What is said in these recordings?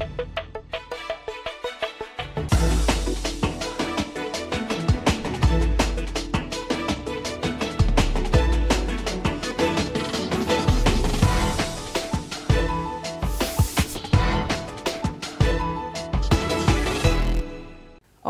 Thank you.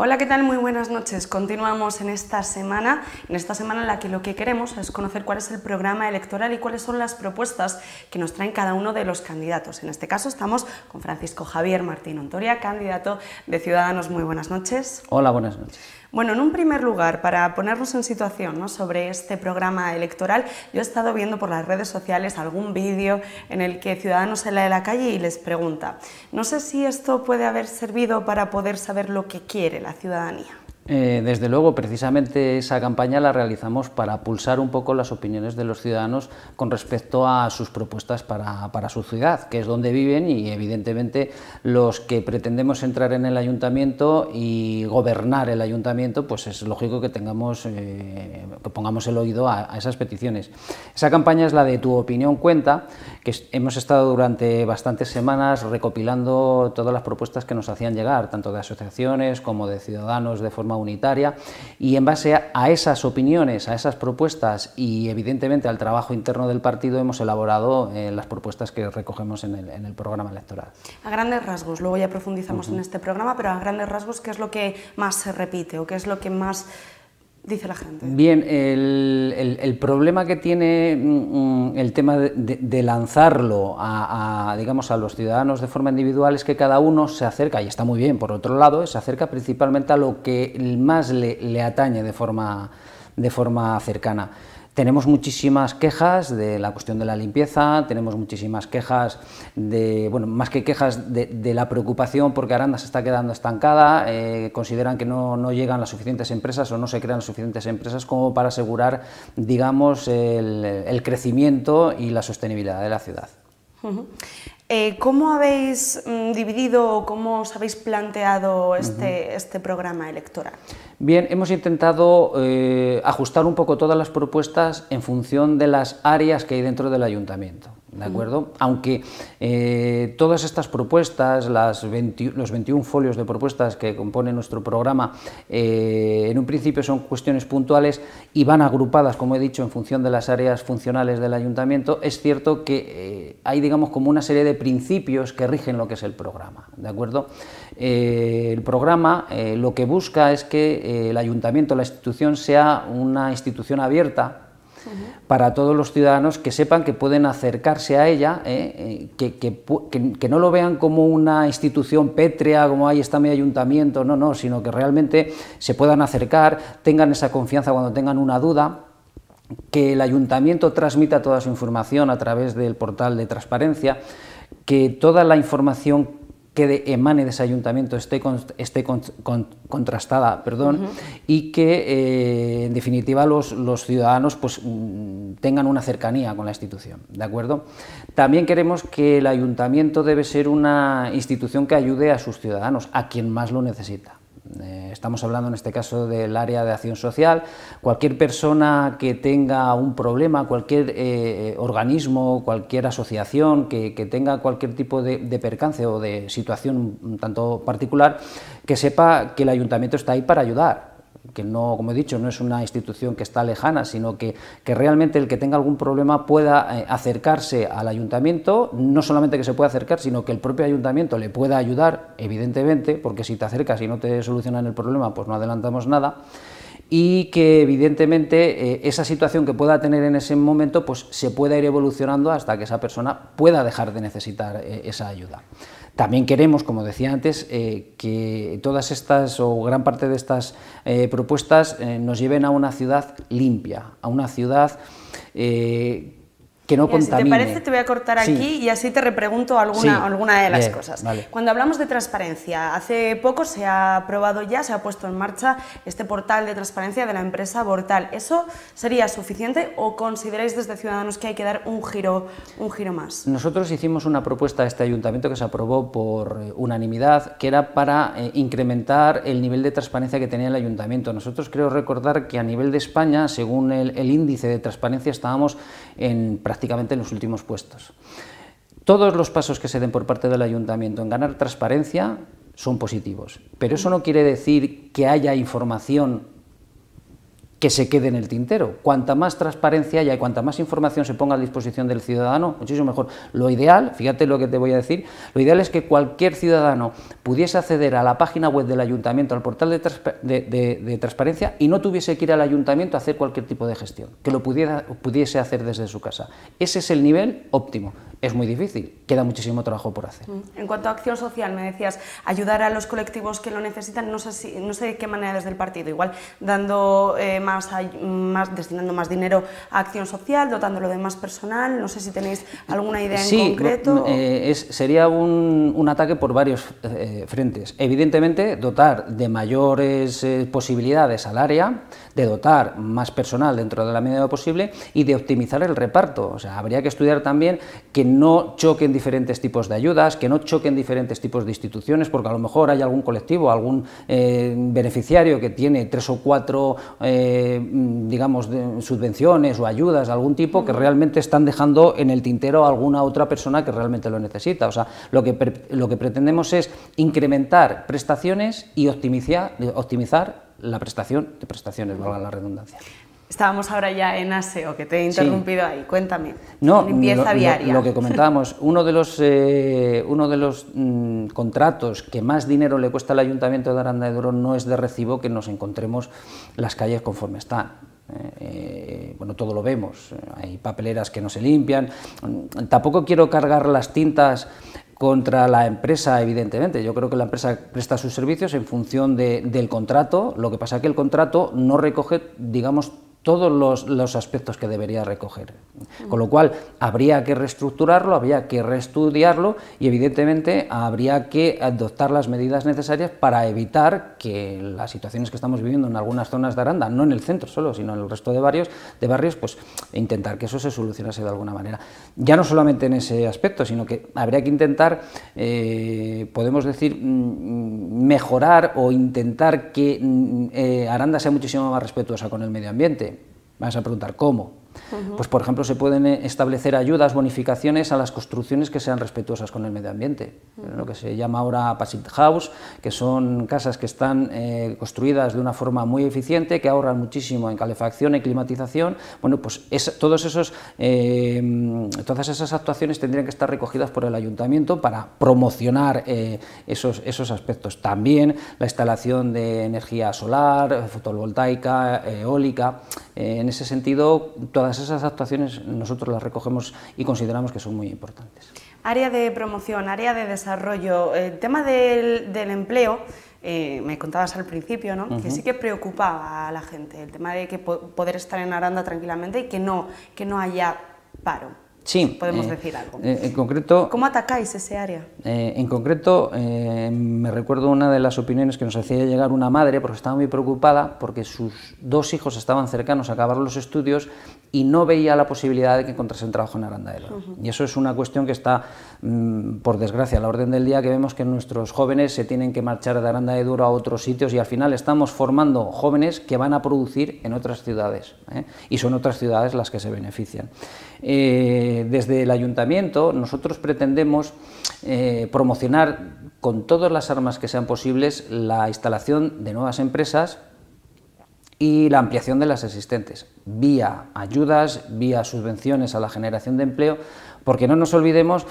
Hola, ¿qué tal? Muy buenas noches. Continuamos en esta semana, en esta semana en la que lo que queremos es conocer cuál es el programa electoral y cuáles son las propuestas que nos traen cada uno de los candidatos. En este caso estamos con Francisco Javier Martín Ontoria, candidato de Ciudadanos. Muy buenas noches. Hola, buenas noches. Bueno, en un primer lugar, para ponernos en situación sobre este programa electoral, yo he estado viendo por las redes sociales algún vídeo en el que Ciudadanos sale de la calle y les pregunta, no sé si esto puede haber servido para poder saber lo que quiere la ciudadanía. Eh, desde luego, precisamente esa campaña la realizamos para pulsar un poco las opiniones de los ciudadanos con respecto a sus propuestas para, para, su ciudad, que es donde viven y evidentemente los que pretendemos entrar en el ayuntamiento y gobernar el ayuntamiento, pues es lógico que tengamos, eh, pongamos el oído a, esas peticiones. Esa campaña es la de Tu opinión cuenta, que hemos estado durante bastantes semanas recopilando todas las propuestas que nos hacían llegar, tanto de asociaciones como de ciudadanos de forma unitaria y en base a, esas opiniones, a esas propuestas y evidentemente al trabajo interno del partido hemos elaborado eh, las propuestas que recogemos en el, programa electoral. A grandes rasgos, luego ya profundizamos en este programa, pero a grandes rasgos, ¿qué es lo que más se repite o qué es lo que más dice la gente? Bien, el, el, problema que tiene mm, mm, el tema de, lanzarlo a, a, digamos, a los ciudadanos de forma individual es que cada uno se acerca, y está muy bien, por otro lado, se acerca principalmente a lo que más le, le atañe de forma, de forma cercana. Tenemos muchísimas quejas de la cuestión de la limpieza, tenemos muchísimas quejas de, bueno, más que quejas de, la preocupación porque Aranda se está quedando estancada, eh, consideran que no, llegan las suficientes empresas o no se crean suficientes empresas como para asegurar, digamos, el, crecimiento y la sostenibilidad de la ciudad. Eh, ¿Cómo habéis mm, dividido cómo os habéis planteado este, este, programa electoral? Bien, hemos intentado eh, ajustar un poco todas las propuestas en función de las áreas que hay dentro del ayuntamiento. ¿De acuerdo? Aunque eh, todas estas propuestas, las los 21 folios de propuestas que compone nuestro programa, eh, en un principio son cuestiones puntuales y van agrupadas, como he dicho, en función de las áreas funcionales del ayuntamiento, es cierto que eh, hay, digamos, como una serie de principios que rigen lo que es el programa. ¿De acuerdo? el programa lo que busca es que el ayuntamiento, la institución, sea una institución abierta para todos los ciudadanos que sepan que pueden acercarse a ella, ¿eh? Eh, que, que, no lo vean como una institución pétrea, como ahí está mi ayuntamiento, no, no, sino que realmente se puedan acercar, tengan esa confianza cuando tengan una duda que el ayuntamiento transmita toda su información a través del portal de transparencia, que toda la información que emane de ese ayuntamiento esté, esté contrastada perdón, y que eh, en definitiva los, los ciudadanos pues, mm, tengan una cercanía con la institución. ¿de acuerdo? También queremos que el ayuntamiento debe ser una institución que ayude a sus ciudadanos, a quien más lo necesita. Eh, estamos hablando en este caso del área de acción social. Cualquier persona que tenga un problema, cualquier eh, eh, organismo, cualquier asociación que, tenga cualquier tipo de, de, percance o de situación un tanto particular, que sepa que el ayuntamiento está ahí para ayudar que no, como he dicho, no es una institución que está lejana, sino que, realmente el que tenga algún problema pueda eh, acercarse al ayuntamiento, no solamente que se pueda acercar, sino que el propio ayuntamiento le pueda ayudar, evidentemente, porque si te acercas y no te solucionan el problema, pues no adelantamos nada y que evidentemente eh, esa situación que pueda tener en ese momento pues se pueda ir evolucionando hasta que esa persona pueda dejar de necesitar eh, esa ayuda. También queremos, como decía antes, eh, que todas estas o gran parte de estas eh, propuestas eh, nos lleven a una ciudad limpia, a una ciudad no Si te parece, te voy a cortar aquí y así te repregunto alguna, alguna de las cosas. Cuando hablamos de transparencia, hace poco se ha aprobado ya, se ha puesto en marcha este portal de transparencia de la empresa Bortal. ¿Eso sería suficiente o consideráis desde Ciudadanos que hay que dar un giro, un giro más? Nosotros hicimos una propuesta a este ayuntamiento que se aprobó por eh, unanimidad, que era para eh, incrementar el nivel de transparencia que tenía el ayuntamiento. Nosotros creo recordar que a nivel de España, según el, el índice de transparencia, estábamos en prácticamente prácticamente en los últimos puestos. Todos los pasos que se den por parte del ayuntamiento en ganar transparencia son positivos, pero eso no quiere decir que haya información que se quede en el tintero. Cuanta más transparencia haya y cuanta más información se ponga a disposición del ciudadano, muchísimo mejor. Lo ideal, fíjate lo que te voy a decir, lo ideal es que cualquier ciudadano pudiese acceder a la página web del ayuntamiento, al portal de, transparencia y no tuviese que ir al ayuntamiento a hacer cualquier tipo de gestión, que lo pudiese hacer desde su casa. Ese es el nivel óptimo. Es muy difícil, queda muchísimo trabajo por hacer. Mm. En cuanto a acción social, me decías, ayudar a los colectivos que lo necesitan, no sé, de qué manera desde el partido, igual dando eh, más más, destinando más dinero a acción social, dotándolo de más personal. No sé si tenéis alguna idea en concreto. Eh, sería un, ataque por varios eh, frentes. Evidentemente, dotar de mayores eh, posibilidades al área de dotar más personal dentro de la medida posible y de optimizar el reparto. O sea, habría que estudiar también que no choquen diferentes tipos de ayudas, que no choquen diferentes tipos de instituciones, porque a lo mejor hay algún colectivo, algún eh, beneficiario que tiene tres o cuatro, eh, digamos, subvenciones o ayudas de algún tipo que realmente están dejando en el tintero a alguna otra persona que realmente lo necesita. O sea, lo que, lo que pretendemos es incrementar prestaciones y optimizar la prestación de prestaciones, valga la redundancia. Estábamos ahora ya en ASEO, que te he interrumpido ahí. Cuéntame. No, limpieza viaria. Lo, que comentábamos, uno de los, eh, uno de los mm, contratos que más dinero le cuesta al Ayuntamiento de Aranda de Duero no es de recibo que nos encontremos las calles conforme están. Eh, eh, bueno, todo lo vemos, hay papeleras que no se limpian. Mm, tampoco quiero cargar las tintas contra la empresa, evidentemente. Yo creo que la empresa presta sus servicios en función de, del contrato. Lo que pasa es que el contrato no recoge, digamos, todos los, aspectos que debería recoger. Con lo cual, habría que reestructurarlo, habría que reestudiarlo y, evidentemente, habría que adoptar las medidas necesarias para evitar que las situaciones que estamos viviendo en algunas zonas de Aranda, no en el centro solo, sino en el resto de barrios, de barrios pues intentar que eso se solucionase de alguna manera. Ya no solamente en ese aspecto, sino que habría que intentar, eh, podemos decir, mm, mejorar o intentar que mm, eh, Aranda sea muchísimo más respetuosa con el medio ambiente. Me vas a preguntar, ¿cómo? Pues, por ejemplo, se pueden eh, establecer ayudas, bonificaciones a las construcciones que sean respetuosas con el medio ambiente. Lo que se llama ahora passive house, que son casas que están eh, construidas de una forma muy eficiente, que ahorran muchísimo en calefacción, y climatización. Bueno, pues todos esos, eh, mm, todas esas actuaciones tendrían que estar recogidas por el ayuntamiento para promocionar esos, esos aspectos. También la instalación de energía solar, fotovoltaica, eólica. en ese sentido, todas esas actuaciones nosotros las recogemos y consideramos que son muy importantes. Área de promoción, área de desarrollo, el tema del, empleo. Eh, me contabas al principio, ¿no? Que sí que preocupaba a la gente el tema de que poder estar en Aranda tranquilamente y que no, que no haya paro. Sí. Podemos eh, decir algo. Eh, en concreto. ¿Cómo atacáis ese área? Eh, en concreto, me recuerdo una de las opiniones que nos hacía llegar una madre, porque estaba muy preocupada porque sus dos hijos estaban cercanos a acabar los estudios y no veía la posibilidad de que encontrasen trabajo en Aranda de -huh. Y eso es una cuestión que está, mm, por desgracia, a la orden del día, que vemos que nuestros jóvenes se tienen que marchar de Aranda de Duro a otros sitios y al final estamos formando jóvenes que van a producir en otras ciudades. Y son otras ciudades las que se benefician. Eh, desde el ayuntamiento nosotros pretendemos eh, promocionar con todas las armas que sean posibles la instalación de nuevas empresas y la ampliación de las existentes, vía ayudas, vía subvenciones a la generación de empleo, porque no nos olvidemos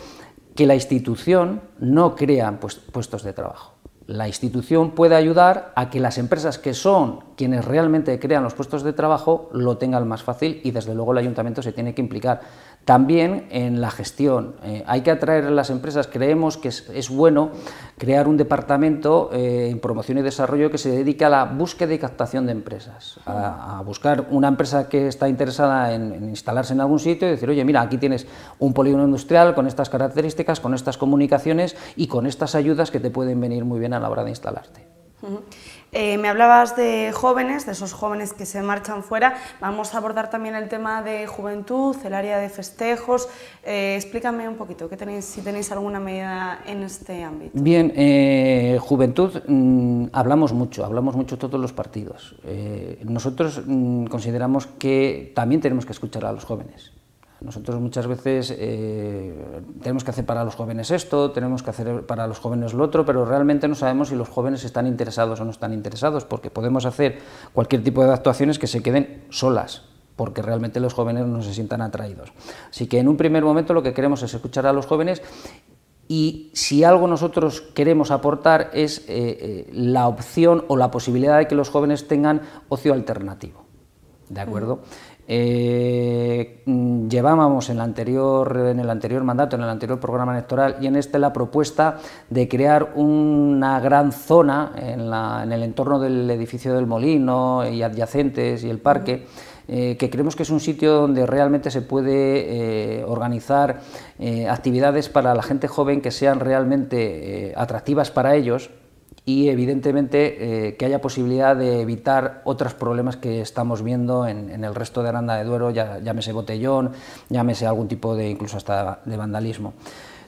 que la institución no crea pues, puestos de trabajo la institución puede ayudar a que las empresas que son quienes realmente crean los puestos de trabajo lo tengan más fácil y desde luego el ayuntamiento se tiene que implicar. También en la gestión. Eh, hay que atraer a las empresas. Creemos que es, bueno crear un departamento eh, en promoción y desarrollo que se dedique a la búsqueda y captación de empresas. A, buscar una empresa que está interesada en, instalarse en algún sitio y decir, oye, mira, aquí tienes un polígono industrial con estas características, con estas comunicaciones y con estas ayudas que te pueden venir muy bien a la hora de instalarte. Eh, me hablabas de jóvenes, de esos jóvenes que se marchan fuera. Vamos a abordar también el tema de juventud, el área de festejos. Eh, explícame un poquito ¿qué tenéis, si tenéis alguna medida en este ámbito. Bien, eh, juventud mm, hablamos mucho, hablamos mucho todos los partidos. nosotros mm, consideramos que también tenemos que escuchar a los jóvenes. Nosotros muchas veces eh, tenemos que hacer para los jóvenes esto, tenemos que hacer para los jóvenes lo otro, pero realmente no sabemos si los jóvenes están interesados o no están interesados, porque podemos hacer cualquier tipo de actuaciones que se queden solas, porque realmente los jóvenes no se sientan atraídos. Así que en un primer momento lo que queremos es escuchar a los jóvenes y si algo nosotros queremos aportar es eh, eh, la opción o la posibilidad de que los jóvenes tengan ocio alternativo. ¿De acuerdo? Eh, mm, llevábamos en, anterior, en el anterior mandato, en el anterior programa electoral y en este la propuesta de crear una gran zona en, el entorno del edificio del Molino y adyacentes y el parque. Eh, que creemos que es un sitio donde realmente se puede eh, organizar actividades para la gente joven que sean realmente atractivas para ellos y evidentemente eh, que haya posibilidad de evitar otros problemas que estamos viendo en, el resto de Aranda de Duero, ya, llámese botellón, llámese algún tipo de incluso hasta de vandalismo.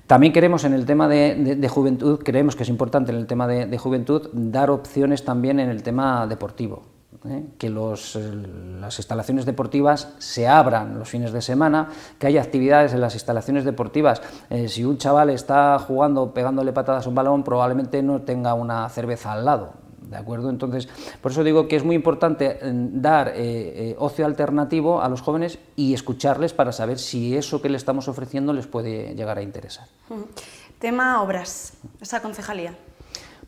También queremos en el tema de, juventud, creemos que es importante en el tema de, juventud dar opciones también en el tema deportivo. ¿eh? que eh, las instalaciones deportivas se abran los fines de semana, que haya actividades en las instalaciones deportivas. Eh, si un chaval está jugando, pegándole patadas a un balón, probablemente no tenga una cerveza al lado. ¿De acuerdo? Entonces, por eso digo que es muy importante dar ocio alternativo a los jóvenes y escucharles para saber si eso que le estamos ofreciendo les puede llegar a interesar. Tema obras, esa concejalía.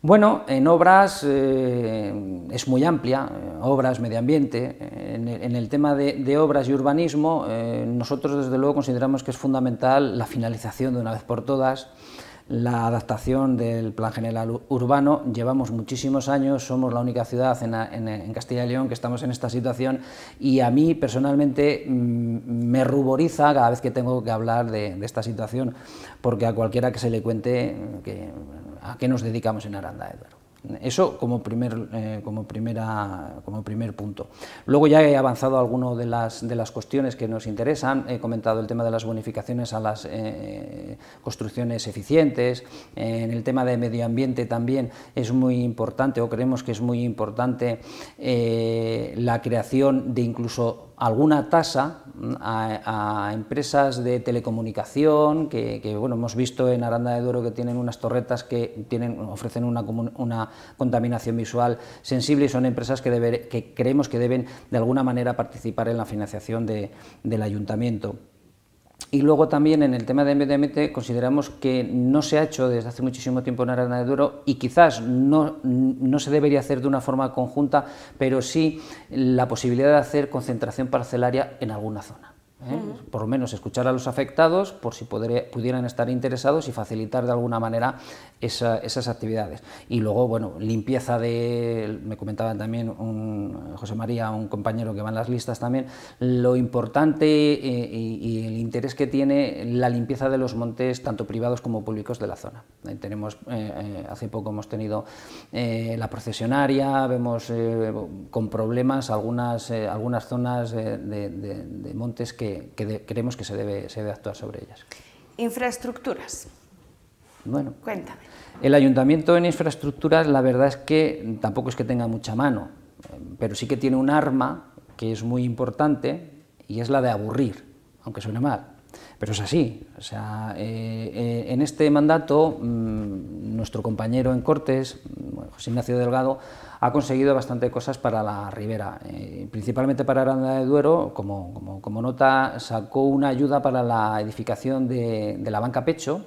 Bueno, en obras eh, es muy amplia, eh, obras, medio ambiente. En, el, tema de, obras y urbanismo, eh, nosotros desde luego consideramos que es fundamental la finalización de una vez por todas, la adaptación del plan general urbano. Llevamos muchísimos años, somos la única ciudad en, Castilla y León que estamos en esta situación y a mí personalmente mm, me ruboriza cada vez que tengo que hablar de, de esta situación, porque a cualquiera que se le cuente que a qué nos dedicamos en Aranda Edward. Eso como primer, eh, como, primera, como primer punto. Luego ya he avanzado algunas de las, de las cuestiones que nos interesan, he comentado el tema de las bonificaciones a las eh, construcciones eficientes, en el tema de medio ambiente también es muy importante o creemos que es muy importante eh, la creación de incluso alguna tasa mm, a, empresas de telecomunicación, que, bueno, hemos visto en Aranda de Duero que tienen unas torretas que tienen, ofrecen una, una contaminación visual sensible y son empresas que, que creemos que deben de alguna manera participar en la financiación de, del ayuntamiento. Y luego también en el tema de MDMT consideramos que no se ha hecho desde hace muchísimo tiempo en Arana de Duro y quizás no, no se debería hacer de una forma conjunta, pero sí la posibilidad de hacer concentración parcelaria en alguna zona. ¿eh? Por lo menos escuchar a los afectados por si pudieran estar interesados y facilitar de alguna manera esas actividades. Y luego, bueno, limpieza de, me comentaba también José María, un compañero que va en las listas también, lo importante eh, y, el interés que tiene la limpieza de los montes, tanto privados como públicos de la zona. Eh, tenemos, eh, hace poco hemos tenido la procesionaria, vemos con problemas algunas, algunas zonas de, montes que, que creemos que se debe, se debe actuar sobre ellas. Infraestructuras. Bueno, El ayuntamiento en infraestructuras, la verdad es que tampoco es que tenga mucha mano, pero sí que tiene un arma que es muy importante y es la de aburrir, aunque suene mal. Pero es así. O sea, eh, eh, en este mandato, mm, nuestro compañero en Cortes, mm, José Ignacio Delgado, ha conseguido bastante cosas para la Ribera, eh, principalmente para Aranda de Duero. Como, nota, sacó una ayuda para la edificación de la banca Pecho,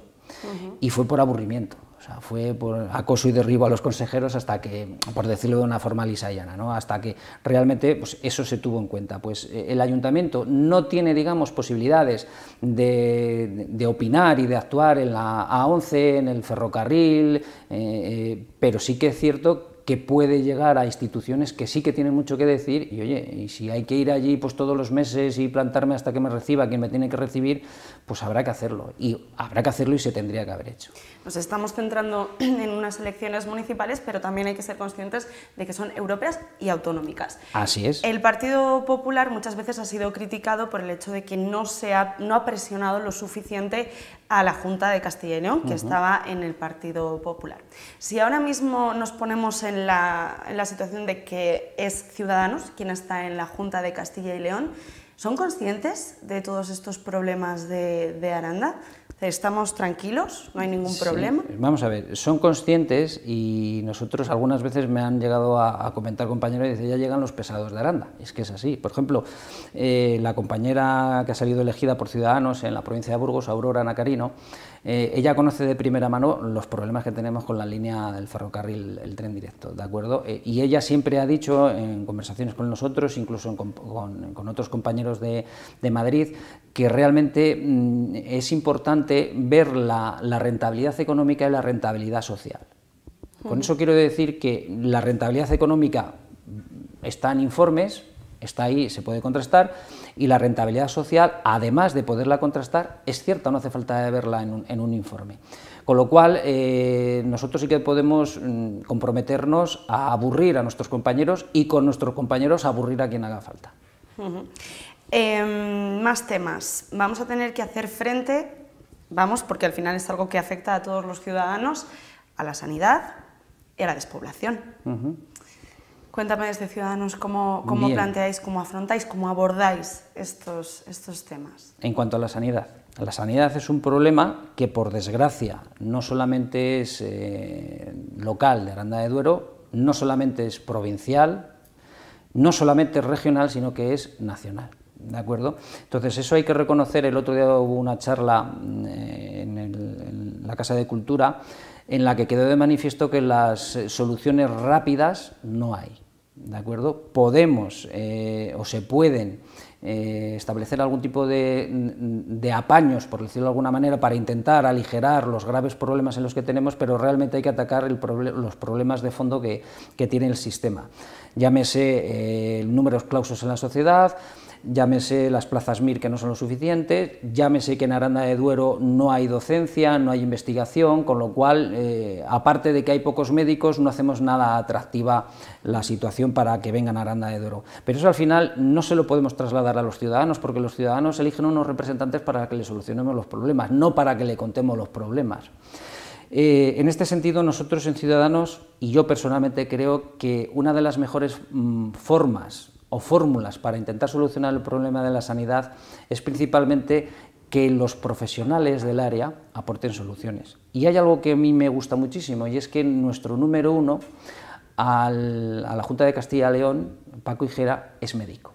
y fue por aburrimiento. O sea, fue por acoso y derribo a los consejeros hasta que, por decirlo de una forma lisa ¿no? hasta que realmente pues, eso se tuvo en cuenta. Pues eh, el ayuntamiento no tiene, digamos, posibilidades de, opinar y de actuar en la A11, en el ferrocarril, eh, eh, pero sí que es cierto que puede llegar a instituciones que sí que tienen mucho que decir y oye, y si hay que ir allí pues todos los meses y plantarme hasta que me reciba quien me tiene que recibir, pues habrá que hacerlo y habrá que hacerlo y se tendría que haber hecho nos pues estamos centrando en unas elecciones municipales, pero también hay que ser conscientes de que son europeas y autonómicas. Así es. El Partido Popular muchas veces ha sido criticado por el hecho de que no, se ha, no ha presionado lo suficiente a la Junta de Castilla y León, que estaba en el Partido Popular. Si ahora mismo nos ponemos en la, situación de que es Ciudadanos quien está en la Junta de Castilla y León, ¿Son conscientes de todos estos problemas de, Aranda? ¿Estamos tranquilos? ¿No hay ningún problema? Vamos a ver, son conscientes y nosotros algunas veces me han llegado a, comentar compañeros y dicen, ya llegan los pesados de Aranda. Es que es así. Por ejemplo, eh, la compañera que ha salido elegida por Ciudadanos en la provincia de Burgos, Aurora Nacarino, eh, ella conoce de primera mano los problemas que tenemos con la línea del ferrocarril, el tren directo, ¿de acuerdo? Eh, y ella siempre ha dicho en conversaciones con nosotros, incluso con, otros compañeros de, Madrid, que realmente mm, es importante ver la rentabilidad económica y la rentabilidad social. Con mm. eso quiero decir que la rentabilidad económica mm, está en informes, está ahí, se puede contrastar, y la rentabilidad social, además de poderla contrastar, es cierta, no hace falta verla en un, informe. Con lo cual, eh, nosotros sí que podemos mm, comprometernos a aburrir a nuestros compañeros y con nuestros compañeros aburrir a quien haga falta. Em, más temas. Vamos a tener que hacer frente, vamos, porque al final es algo que afecta a todos los ciudadanos, a la sanidad y a la despoblación. Cuéntame desde Ciudadanos cómo, cómo planteáis, cómo afrontáis, cómo abordáis estos, estos temas. En cuanto a la sanidad, la sanidad es un problema que, por desgracia, no solamente es eh, local de Aranda de Duero, no solamente es provincial, no solamente es regional, sino que es nacional. ¿De acuerdo? Entonces, eso hay que reconocer. El otro día hubo una charla eh, en la Casa de Cultura en la que quedó de manifiesto que las eh, soluciones rápidas no hay. ¿de acuerdo? Podemos eh, o se pueden eh, establecer algún tipo mm, de, apaños, por decirlo de alguna manera, para intentar aligerar los graves problemas en los que tenemos, pero realmente hay que atacar los problemas de fondo que, tiene el sistema. Llámese eh, números clausos en la sociedad, llámese las plazas MIR que no son lo suficiente, llámese que en Aranda de Duero no hay docencia, no hay investigación, con lo cual, eh, aparte de que hay pocos médicos, no hacemos nada atractiva la situación para que vengan a Aranda de Duero. Pero eso al final no se lo podemos trasladar a los ciudadanos, porque los ciudadanos eligen unos representantes para que le solucionemos los problemas, no para que le contemos los problemas. Eh, en este sentido, nosotros en Ciudadanos, y yo personalmente creo que una de las mejores mm, formas o fórmulas para intentar solucionar el problema de la sanidad es principalmente que los profesionales del área aporten soluciones. Y hay algo que a mí me gusta muchísimo y es que nuestro número uno a la Junta de Castilla León, Paco Ijera, es médico.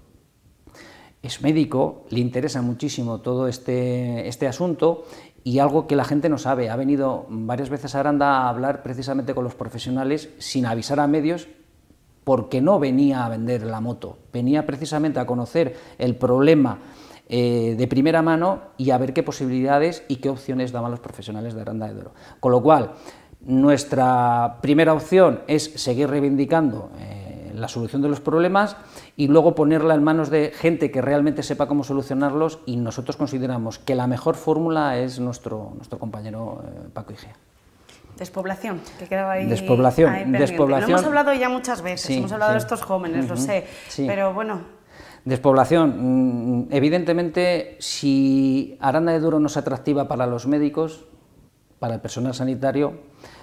Es médico, le interesa muchísimo todo este, este asunto y algo que la gente no sabe. Ha venido varias veces a Aranda a hablar precisamente con los profesionales sin avisar a medios porque no venía a vender la moto, venía precisamente a conocer el problema eh, de primera mano y a ver qué posibilidades y qué opciones daban los profesionales de Aranda de oro Con lo cual, nuestra primera opción es seguir reivindicando eh, la solución de los problemas y luego ponerla en manos de gente que realmente sepa cómo solucionarlos y nosotros consideramos que la mejor fórmula es nuestro, nuestro compañero eh, Paco Igea. Despoblación, que quedaba ahí. Despoblación, despoblación. Lo hemos hablado ya muchas veces, hemos hablado de estos jóvenes, lo sé, pero bueno. Despoblación, mm, evidentemente, si Aranda de Duro no es atractiva para los médicos, para el personal sanitario,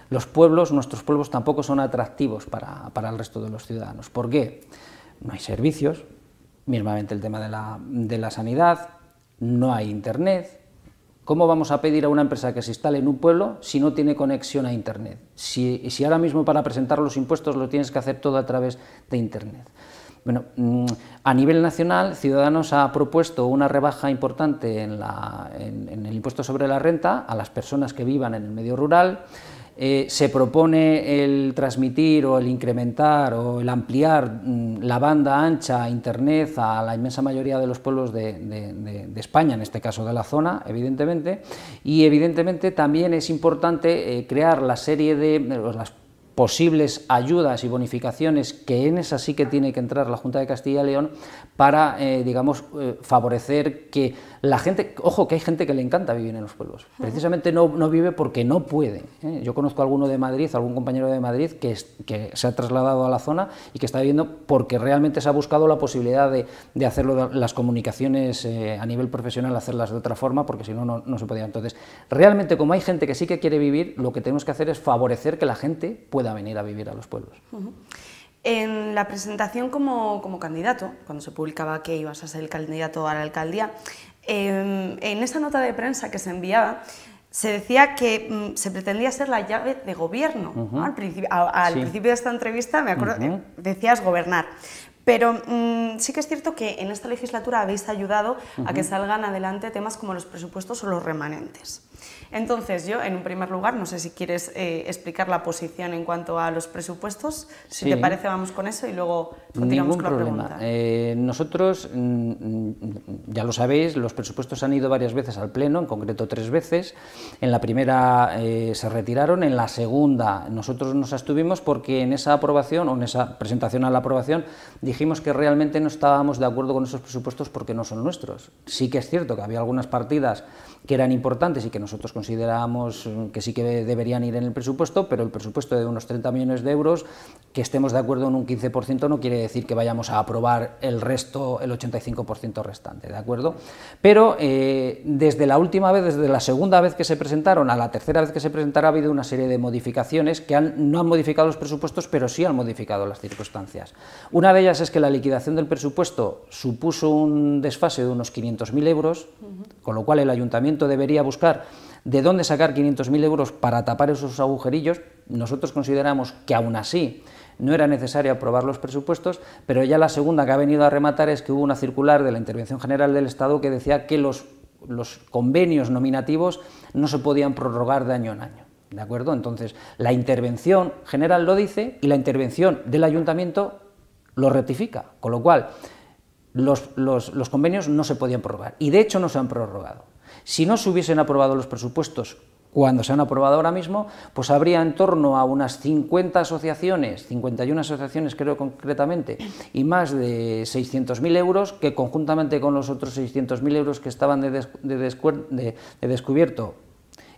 los pueblos, nuestros pueblos tampoco son atractivos para, para el resto de los ciudadanos. ¿Por qué? No hay servicios, mismamente el tema de la, de la sanidad, no hay internet, ¿Cómo vamos a pedir a una empresa que se instale en un pueblo si no tiene conexión a Internet? Si, si ahora mismo para presentar los impuestos lo tienes que hacer todo a través de Internet. Bueno, mm, a nivel nacional, Ciudadanos ha propuesto una rebaja importante en el impuesto sobre la renta a las personas que vivan en el medio rural. Eh, se propone el transmitir o el incrementar o el ampliar mm, la banda ancha a Internet a la inmensa mayoría de los pueblos de, España, en este caso de la zona, evidentemente, y evidentemente también es importante eh, crear la serie de las posibles ayudas y bonificaciones, que en esa sí que tiene que entrar la Junta de Castilla y León, para, eh, digamos, eh, favorecer que la gente, ojo, que hay gente que le encanta vivir en los pueblos, precisamente no, no vive porque no puede. ¿eh? Yo conozco a alguno de Madrid, algún compañero de Madrid, que, que se ha trasladado a la zona y que está viviendo porque realmente se ha buscado la posibilidad de, de hacerlo, las comunicaciones a nivel profesional, hacerlas de otra forma, porque si no, no se podía. Entonces, realmente como hay gente que sí que quiere vivir, lo que tenemos que hacer es favorecer que la gente pueda venir a vivir a los pueblos. En la presentación como, candidato, cuando se publicaba que ibas a ser el candidato a la alcaldía, em, en esa nota de prensa que se enviaba, se decía que mm, se pretendía ser la llave de gobierno. Al, principio de esta entrevista, me acuerdo, decías gobernar. Pero mm, sí que es cierto que en esta legislatura habéis ayudado a que salgan adelante temas como los presupuestos o los remanentes. Entonces yo, en un primer lugar, no sé si quieres eh, explicar la posición en cuanto a los presupuestos. Si te parece, vamos con eso y luego continuamos con la pregunta. Eh, nosotros, mm, mm, ya lo sabéis, los presupuestos han ido varias veces al Pleno, en concreto tres veces. En la primera eh, se retiraron, en la segunda nosotros nos abstuvimos porque en esa aprobación o en esa presentación a la aprobación dijimos que realmente no estábamos de acuerdo con esos presupuestos porque no son nuestros. Sí que es cierto que había algunas partidas que eran importantes y que nosotros considerábamos mm, que sí que deberían ir en el presupuesto, pero el presupuesto de unos 30 millones de euros, que estemos de acuerdo en un 15% no quiere decir que vayamos a aprobar el resto, el 85% restante, ¿de acuerdo? Pero eh, desde la última vez, desde la segunda vez que se presentaron a la tercera vez que se presentaron, ha habido una serie de modificaciones que han, no han modificado los presupuestos, pero sí han modificado las circunstancias. Una de ellas es que la liquidación del presupuesto supuso un desfase de unos 500.000 euros, con lo cual el ayuntamiento debería buscar de dónde sacar 500.000 euros para tapar esos agujerillos. Nosotros consideramos que aún así no era necesario aprobar los presupuestos, pero ya la segunda que ha venido a rematar es que hubo una circular de la Intervención General del Estado que decía que los, convenios nominativos no se podían prorrogar de año en año. ¿De acuerdo? Entonces, la intervención general lo dice y la intervención del ayuntamiento lo rectifica, con lo cual los, los convenios no se podían prorrogar y de hecho no se han prorrogado. Si no se hubiesen aprobado los presupuestos cuando se han aprobado ahora mismo, pues habría en torno a unas 50 asociaciones, 51 asociaciones creo concretamente, y más de 600.000 euros, que conjuntamente con los otros 600.000 euros que estaban de, descubierto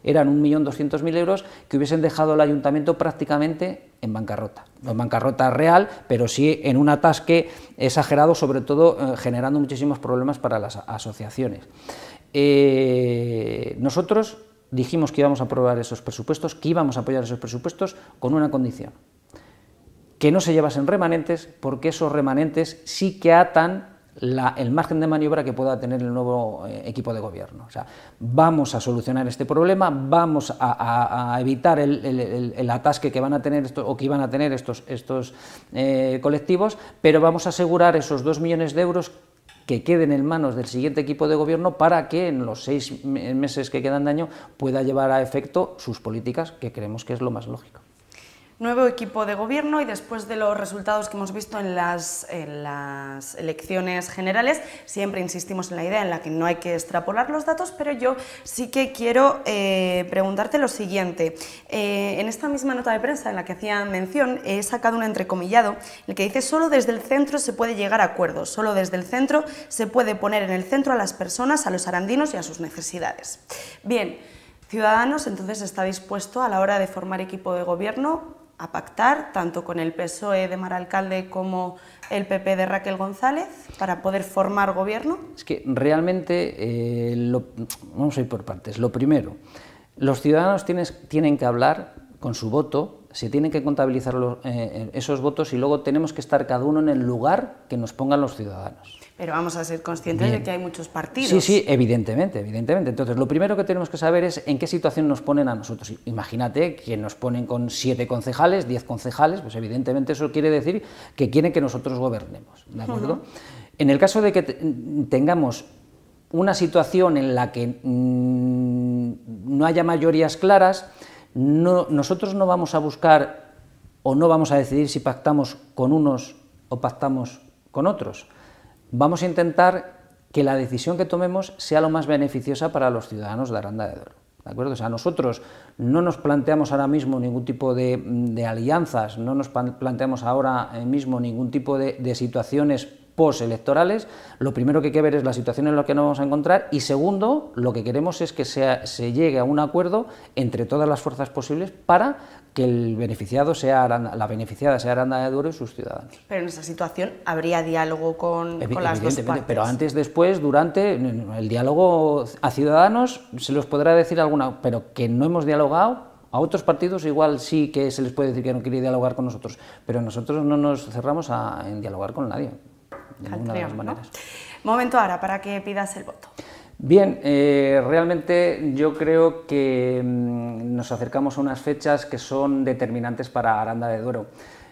eran 1.200.000 euros que hubiesen dejado al ayuntamiento prácticamente en bancarrota. No en bancarrota real, pero sí en un atasque exagerado, sobre todo eh, generando muchísimos problemas para las asociaciones. Eh, nosotros dijimos que íbamos a aprobar esos presupuestos, que íbamos a apoyar esos presupuestos con una condición, que no se llevasen remanentes, porque esos remanentes sí que atan el margen de maniobra que pueda tener el nuevo eh, equipo de gobierno. O sea, vamos a solucionar este problema, vamos a, evitar el, el, atasque que van a tener estos, o que iban a tener estos, eh, colectivos, pero vamos a asegurar esos dos millones de euros que queden en manos del siguiente equipo de gobierno para que en los seis meses que quedan de año pueda llevar a efecto sus políticas, que creemos que es lo más lógico. Nuevo equipo de gobierno y después de los resultados que hemos visto en las, elecciones generales, siempre insistimos en la idea en la que no hay que extrapolar los datos, pero yo sí que quiero eh, preguntarte lo siguiente. Eh, en esta misma nota de prensa en la que hacía mención, he sacado un entrecomillado en el que dice solo desde el centro se puede llegar a acuerdos, solo desde el centro se puede poner en el centro a las personas, a los arandinos y a sus necesidades. Bien. Ciudadanos, entonces, está dispuesto a la hora de formar equipo de gobierno a pactar tanto con el PSOE de Maralcalde como el PP de Raquel González para poder formar gobierno? Es que realmente, eh, lo, vamos a ir por partes. Lo primero, los ciudadanos tienen que hablar con su voto, se tienen que contabilizar eh, esos votos y luego tenemos que estar cada uno en el lugar que nos pongan los ciudadanos. Pero vamos a ser conscientes de que hay muchos partidos. Sí, sí, evidentemente, evidentemente. Entonces, lo primero que tenemos que saber es en qué situación nos ponen a nosotros. Imagínate que nos ponen con siete concejales, diez concejales, pues evidentemente eso quiere decir que quieren que nosotros gobernemos, ¿de acuerdo? En el caso de que tengamos una situación en la que mm, no haya mayorías claras, nosotros no vamos a buscar o no vamos a decidir si pactamos con unos o pactamos con otros vamos a intentar que la decisión que tomemos sea lo más beneficiosa para los ciudadanos de Aranda de Duero. ¿De acuerdo? O sea, nosotros no nos planteamos ahora mismo ningún tipo de, alianzas, no nos planteamos ahora eh, mismo ningún tipo de, de situaciones post-electorales, lo primero que hay que ver es la situación en la que nos vamos a encontrar y segundo, lo que queremos es que se llegue a un acuerdo entre todas las fuerzas posibles para que el beneficiado sea la beneficiada sea Aranda de Duero y sus ciudadanos. Pero en esa situación habría diálogo con, las dos partes. Pero antes, después, durante el diálogo a ciudadanos se los podrá decir alguna, pero que no hemos dialogado. A otros partidos igual sí que se les puede decir que no quiere dialogar con nosotros, pero nosotros no nos cerramos a, en dialogar con nadie. Momento ahora para que pidas el voto. Bien, eh, realmente yo creo que mm, nos acercamos a unas fechas que son determinantes para Aranda de Duero.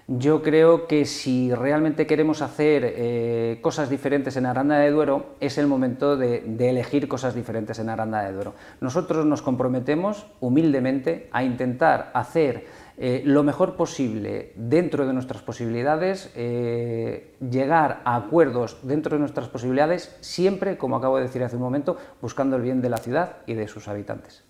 Yo creo que si realmente queremos hacer eh, cosas diferentes en Aranda de Duero, es el momento de, de, elegir cosas diferentes en Aranda de Duero. Nosotros nos comprometemos humildemente a intentar hacer eh, lo mejor posible dentro de nuestras posibilidades, eh, llegar a acuerdos dentro de nuestras posibilidades, siempre, como acabo de decir hace un momento, buscando el bien de la ciudad y de sus habitantes.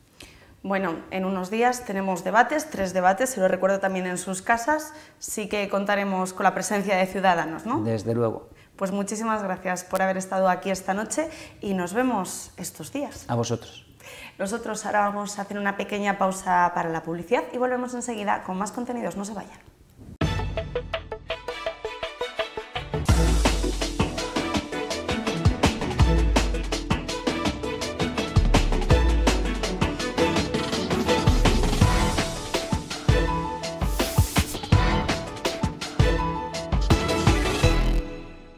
Bueno, en unos días tenemos debates, tres debates, se lo recuerdo también en sus casas, sí que contaremos con la presencia de ciudadanos, ¿no? Desde luego. Pues muchísimas gracias por haber estado aquí esta noche y nos vemos estos días. A vosotros. Nosotros ahora vamos a hacer una pequeña pausa para la publicidad y volvemos enseguida con más contenidos. No se vayan.